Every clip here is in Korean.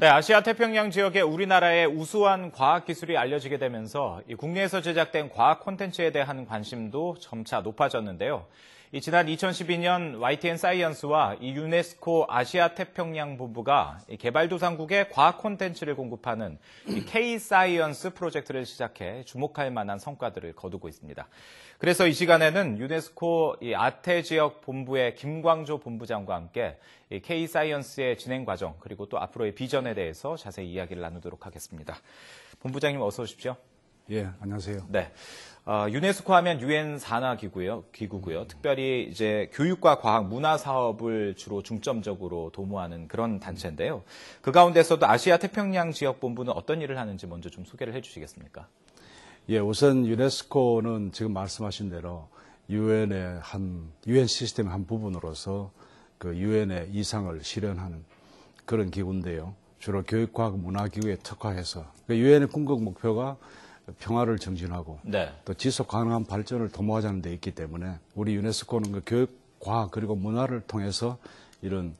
네, 아시아 태평양 지역에 우리나라의 우수한 과학 기술이 알려지게 되면서 국내에서 제작된 과학 콘텐츠에 대한 관심도 점차 높아졌는데요. 지난 2012년 YTN 사이언스와 유네스코 아시아 태평양 부부가 개발도상국에 과학 콘텐츠를 공급하는 K-사이언스 프로젝트를 시작해 주목할 만한 성과들을 거두고 있습니다. 그래서 이 시간에는 유네스코 아태 지역 본부의 김광조 본부장과 함께 K-사이언스의 진행 과정 그리고 또 앞으로의 비전에 대해서 자세히 이야기를 나누도록 하겠습니다. 본부장님 어서 오십시오. 예, 안녕하세요. 네. 어, 유네스코 하면 유엔 산하 기구요, 기구고요. 특별히 이제 교육과 과학, 문화 사업을 주로 중점적으로 도모하는 그런 단체인데요. 그 가운데서도 아시아 태평양 지역 본부는 어떤 일을 하는지 먼저 좀 소개를 해주시겠습니까? 예, 우선 유네스코는 지금 말씀하신 대로 유엔의 한 유엔 시스템의 한 부분으로서 그 유엔의 이상을 실현하는 그런 기구인데요. 주로 교육, 과학, 문화 기구에 특화해서 그 유엔의 궁극 목표가 평화를 증진하고 네. 또 지속 가능한 발전을 도모하자는 데 있기 때문에 우리 유네스코는 그 교육, 과학 그리고 문화를 통해서 이런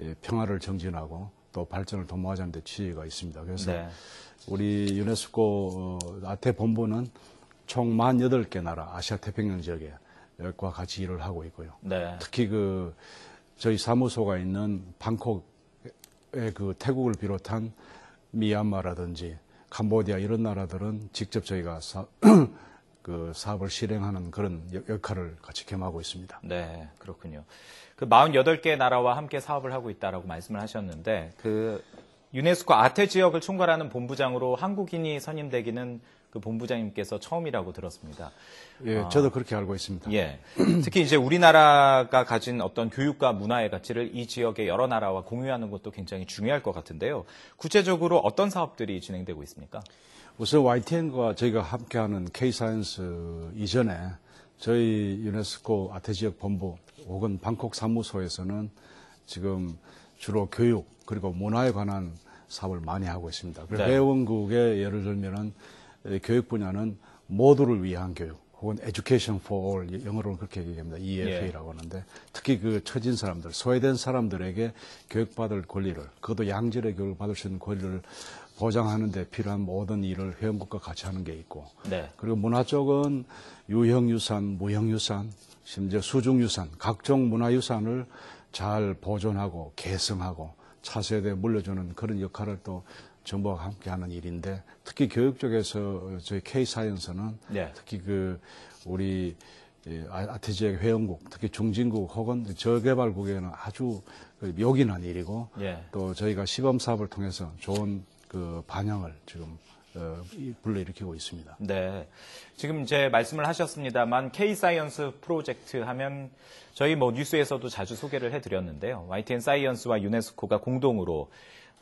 예, 평화를 증진하고또 발전을 도모하자는 데 취지가 있습니다. 그래서 네. 우리 유네스코 어, 아태 본부는 총 48개 나라 아시아 태평양 지역에 과 같이 일을 하고 있고요. 네. 특히 그 저희 사무소가 있는 방콕의 그 태국을 비롯한 미얀마라든지 캄보디아 이런 나라들은 직접 저희가 사, 그 사업을 실행하는 그런 역할을 같이 겸하고 있습니다. 네, 그렇군요. 그 48개 나라와 함께 사업을 하고 있다라고 말씀을 하셨는데 그 유네스코 아태 지역을 총괄하는 본부장으로 한국인이 선임되기는 그 본부장님께서 처음이라고 들었습니다. 예, 어, 저도 그렇게 알고 있습니다. 예. 특히 이제 우리나라가 가진 어떤 교육과 문화의 가치를 이 지역의 여러 나라와 공유하는 것도 굉장히 중요할 것 같은데요. 구체적으로 어떤 사업들이 진행되고 있습니까? 우선 YTN과 저희가 함께하는 K-사이언스 s 이전에 저희 유네스코 아태지역 본부 혹은 방콕 사무소에서는 지금 주로 교육 그리고 문화에 관한 사업을 많이 하고 있습니다. 그래서 회원국에 네. 예를 들면은 교육 분야는 모두를 위한 교육 혹은 Education for All 영어로는 그렇게 얘기합니다. EFA라고 예. 하는데 특히 그 처진 사람들, 소외된 사람들에게 교육받을 권리를 그것도 양질의 교육을 받을 수 있는 권리를 보장하는 데 필요한 모든 일을 회원국과 같이 하는 게 있고 네. 그리고 문화 쪽은 유형유산, 무형유산, 심지어 수중유산, 각종 문화유산을 잘 보존하고 계승하고 차세대에 물려주는 그런 역할을 또 정부와 함께하는 일인데 특히 교육 쪽에서 저희 K 사이언스는 네. 특히 그 우리 아태지역 회원국 특히 중진국 혹은 저개발국에는 아주 요긴한 그 일이고 예. 또 저희가 시범 사업을 통해서 좋은 그 반영을 지금 어, 불러일으키고 있습니다. 네. 지금 이제 말씀을 하셨습니다만 K-사이언스 프로젝트 하면 저희 뭐 뉴스에서도 자주 소개를 해드렸는데요. YTN 사이언스와 유네스코가 공동으로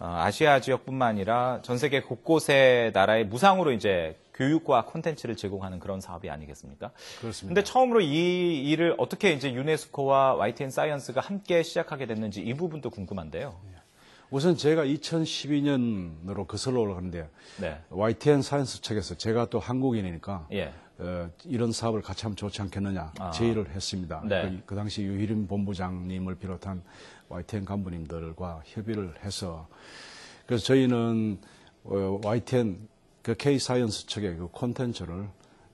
어, 아시아 지역뿐만 아니라 전 세계 곳곳의 나라의 무상으로 이제 교육과 콘텐츠를 제공하는 그런 사업이 아니겠습니까? 그렇습니다. 근데 처음으로 이 일을 어떻게 이제 유네스코와 YTN 사이언스가 함께 시작하게 됐는지 이 부분도 궁금한데요. 예. 우선 제가 2012년으로 거슬러 올라가는데 네. YTN 사이언스 책에서 제가 또 한국인이니까 예. 어, 이런 사업을 같이 하면 좋지 않겠느냐 아. 제의를 했습니다. 네. 그, 그, 당시 유희림 본부장님을 비롯한 YTN 간부님들과 협의를 해서 그래서 저희는 어, YTN 그 K 사이언스 측의 그 콘텐츠를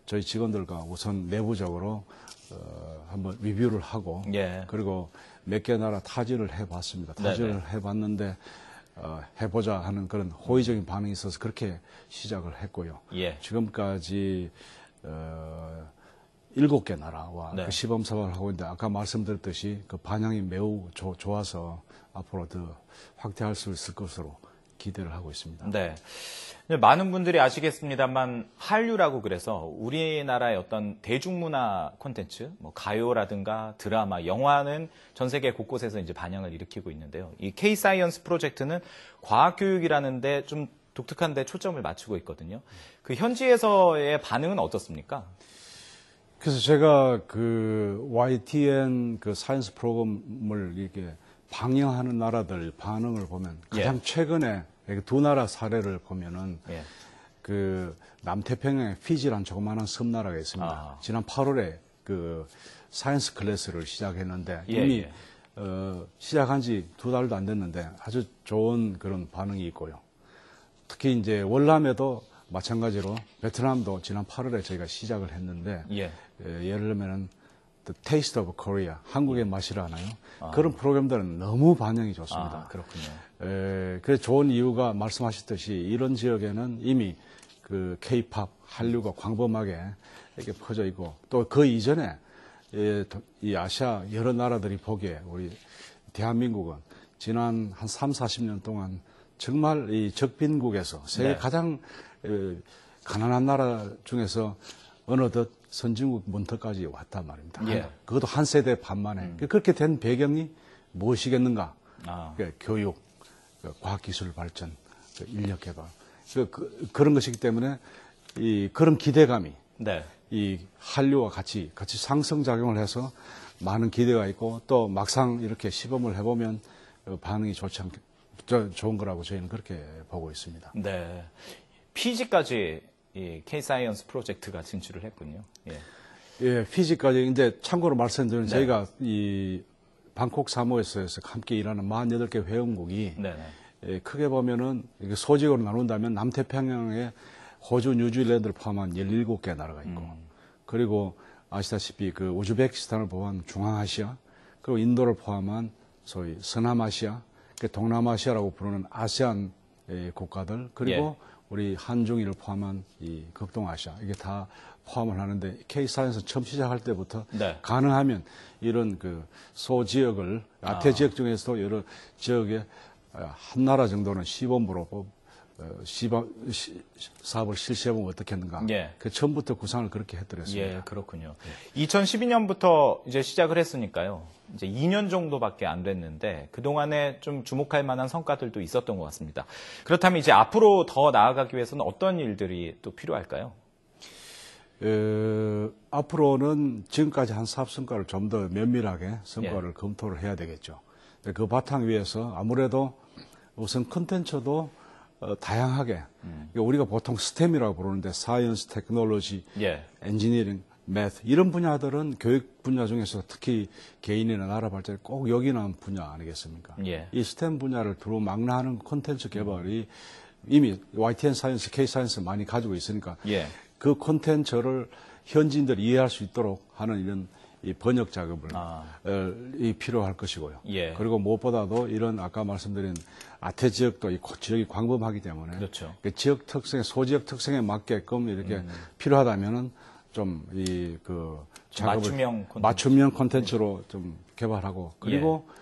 저희 직원들과 우선 내부적으로 어, 한번 리뷰를 하고 예. 그리고 몇개 나라 타진을 해봤습니다. 타진을 네네. 해봤는데 어, 해보자 하는 그런 호의적인 반응이 있어서 그렇게 시작을 했고요. 예. 지금까지 어, 7개 나라와 네. 그 시범 사업을 하고 있는데 아까 말씀드렸듯이 그 반향이 매우 조, 좋아서 앞으로 더 확대할 수 있을 것으로 기대를 하고 있습니다. 네. 많은 분들이 아시겠습니다만 한류라고 그래서 우리나라의 어떤 대중문화 콘텐츠, 뭐 가요라든가 드라마, 영화는 전 세계 곳곳에서 이제 반영을 일으키고 있는데요. 이 K 사이언스 프로젝트는 과학 교육이라는데 좀 독특한데 초점을 맞추고 있거든요. 그 현지에서의 반응은 어떻습니까? 그래서 제가 그 YTN 그 사이언스 프로그램을 이렇게 방영하는 나라들 반응을 보면 예. 가장 예. 최근에 두 나라 사례를 보면은 예. 그 남태평양에 피지란 조그마한 섬나라가 있습니다. 아. 지난 8월에 그 사이언스 클래스를 시작했는데 예, 이미 예. 어, 시작한 지 두 달도 안 됐는데 아주 좋은 그런 반응이 있고요. 특히 이제 월남에도 마찬가지로 베트남도 지난 8월에 저희가 시작을 했는데 예. 를 들면은 테이스트 오브 코리아, 한국의 음. 맛이라나요? 아. 그런 프로그램들은 너무 반영이 좋습니다. 아, 그렇군요. 에, 그래서 좋은 이유가 말씀하셨듯이 이런 지역에는 이미 그 케이팝, 한류가 광범하게 이렇게 퍼져 있고 또 그 이전에 예, 이 아시아 여러 나라들이 보기에 우리 대한민국은 지난 한 3, 40년 동안 정말 이 적빈국에서 세계 네. 가장 에, 가난한 나라 중에서 어느덧 선진국 문턱까지 왔단 말입니다. 예. 한, 그것도 한 세대 반 만에. 음. 그, 그렇게 된 배경이 무엇이겠는가? 아. 그러니까 교육, 그 과학기술 발전, 그 인력 개발. 그, 그런 것이기 때문에 이, 그런 기대감이 네. 이 한류와 같이 같이 상승작용을 해서 많은 기대가 있고 또 막상 이렇게 시범을 해보면 어, 반응이 좋지 않, 좋은 거라고 저희는 그렇게 보고 있습니다. 네. 피지까지 예, K-사이언스 프로젝트가 진출을 했군요. 예. 예, 피지까지. 근데 참고로 말씀드리면 네. 저희가 이 방콕 사모에서 함께 일하는 48개 회원국이 네. 예, 크게 보면은 소직으로 나눈다면 남태평양에 호주, 뉴질랜드를 포함한 17개 나라가 있고 음. 그리고 아시다시피 그 우즈베키스탄을 포함한 중앙아시아 그리고 인도를 포함한 소위 서남아시아 그러니까 동남아시아라고 부르는 아세안 예, 국가들 그리고 예. 우리 한중일을 포함한 이 극동아시아 이게 다 포함을 하는데 K사에서 처음 시작할 때부터 네. 가능하면 이런 그 소지역을 아태 아. 지역 중에서도 여러 지역에 어, 한 나라 정도는 시범으로 어, 시방, 시, 사업을 실시해보면 어떻겠는가. 예. 그 처음부터 구상을 그렇게 했더랬습니다. 예, 그렇군요. 예. 2012년부터 이제 시작을 했으니까요. 이제 2년 정도밖에 안 됐는데 그동안에 좀 주목할 만한 성과들도 있었던 것 같습니다. 그렇다면 이제 앞으로 더 나아가기 위해서는 어떤 일들이 또 필요할까요? 에, 앞으로는 지금까지 한 사업 성과를 좀 더 면밀하게 성과를 예. 검토를 해야 되겠죠. 그 바탕 위에서 아무래도 우선 컨텐츠도 어, 다양하게 음. 우리가 보통 스템이라고 부르는데 사이언스, 테크놀로지, 예. 엔지니어링, 매트 이런 분야들은 교육 분야 중에서 특히 개인이나 나라 발전에 꼭 여기는 분야 아니겠습니까? 예. 이 스템 분야를 두루 망라하는 콘텐츠 개발이 이미 YTN 사이언스, K 사이언스 많이 가지고 있으니까 예. 그 콘텐츠를 현지인들이 이해할 수 있도록 하는 이런 이 번역 작업을 아. 어, 이 필요할 것이고요. 예. 그리고 무엇보다도 이런 아까 말씀드린 아태 지역도 이 지역이 광범하기 때문에 그렇죠. 그 지역 특성에 소지역 특성에 맞게끔 이렇게 음. 필요하다면은 좀 이 그 작업을 맞춤형 콘텐츠. 맞춤형 콘텐츠로 좀 개발하고 예. 그리고 예.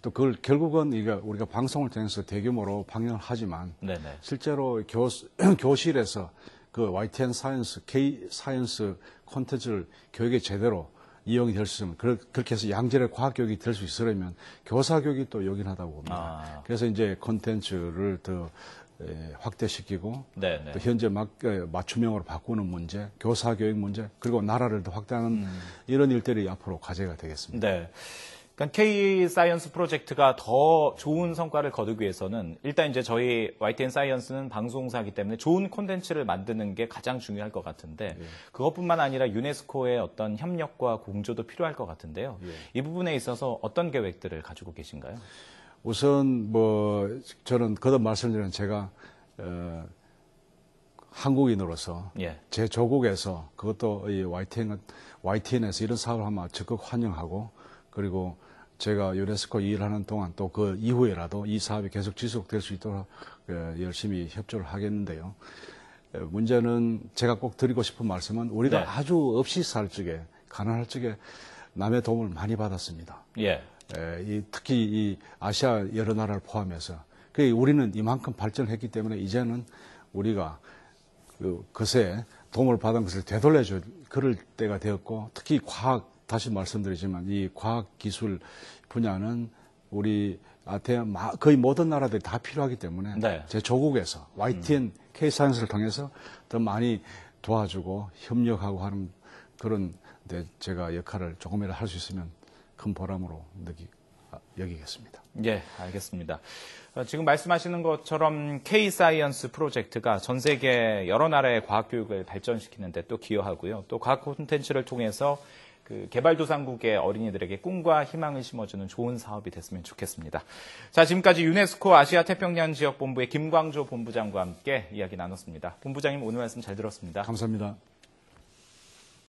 또 그걸 결국은 이리 우리가 방송을 통해서 대규모로 방영을 하지만 네네. 실제로 교, 교실에서 그 YTN 사이언스, K 사이언스 콘텐츠를 교육에 제대로 이용이 될 수 있으면 그렇게 해서 양질의 과학 교육이 될 수 있으려면 교사 교육이 또 요긴하다고 봅니다. 아. 그래서 이제 콘텐츠를 더 에, 확대시키고 네네. 네. 또 현재 막, 맞춤형으로 바꾸는 문제, 교사 교육 문제 그리고 나라를 더 확대하는 음. 이런 일들이 앞으로 과제가 되겠습니다. 네. 그러니까 K 사이언스 프로젝트가 더 좋은 성과를 거두기 위해서는 일단 이제 저희 YTN 사이언스는 방송사기 때문에 좋은 콘텐츠를 만드는 게 가장 중요할 것 같은데 예. 그것뿐만 아니라 유네스코의 어떤 협력과 공조도 필요할 것 같은데요. 예. 이 부분에 있어서 어떤 계획들을 가지고 계신가요? 우선 뭐 저는 거듭 말씀드리는 제가 어, 한국인으로서 예. 제 조국에서 그것도 이 YTN, YTN에서 이런 사업을 하면 적극 환영하고 그리고 제가 유네스코 일 하는 동안 또 그 이후에라도 이 사업이 계속 지속될 수 있도록 예, 열심히 협조를 하겠는데요. 예, 문제는 제가 꼭 드리고 싶은 말씀은 우리가 네. 아주 없이 살 적에 가난할 적에 남의 도움을 많이 받았습니다. 예. 에, 예, 이, 특히 이 아시아 여러 나라를 포함해서 그 우리는 이만큼 발전했기 때문에 이제는 우리가 그, 그새 도움을 받은 것을 되돌려줄 그럴 때가 되었고 특히 과학 다시 말씀드리지만 이 과학기술 분야는 우리 아테아 거의 모든 나라들이 다 필요하기 때문에 네. 제 조국에서 YTN 음. K사이언스를 통해서 더 많이 도와주고 협력하고 하는 그런 데 제가 역할을 조금이라도 할 수 있으면 큰 보람으로 느끼, 아, 여기겠습니다. 예, 알겠습니다. 어, 지금 말씀하시는 것처럼 K-사이언스 프로젝트가 전 세계 여러 나라의 과학교육을 발전시키는데 또 기여하고요. 또 과학 콘텐츠를 통해서 그 개발도상국의 어린이들에게 꿈과 희망을 심어주는 좋은 사업이 됐으면 좋겠습니다. 자, 지금까지 유네스코 아시아 태평양 지역 본부의 김광조 본부장과 함께 이야기 나눴습니다. 본부장님 오늘 말씀 잘 들었습니다. 감사합니다.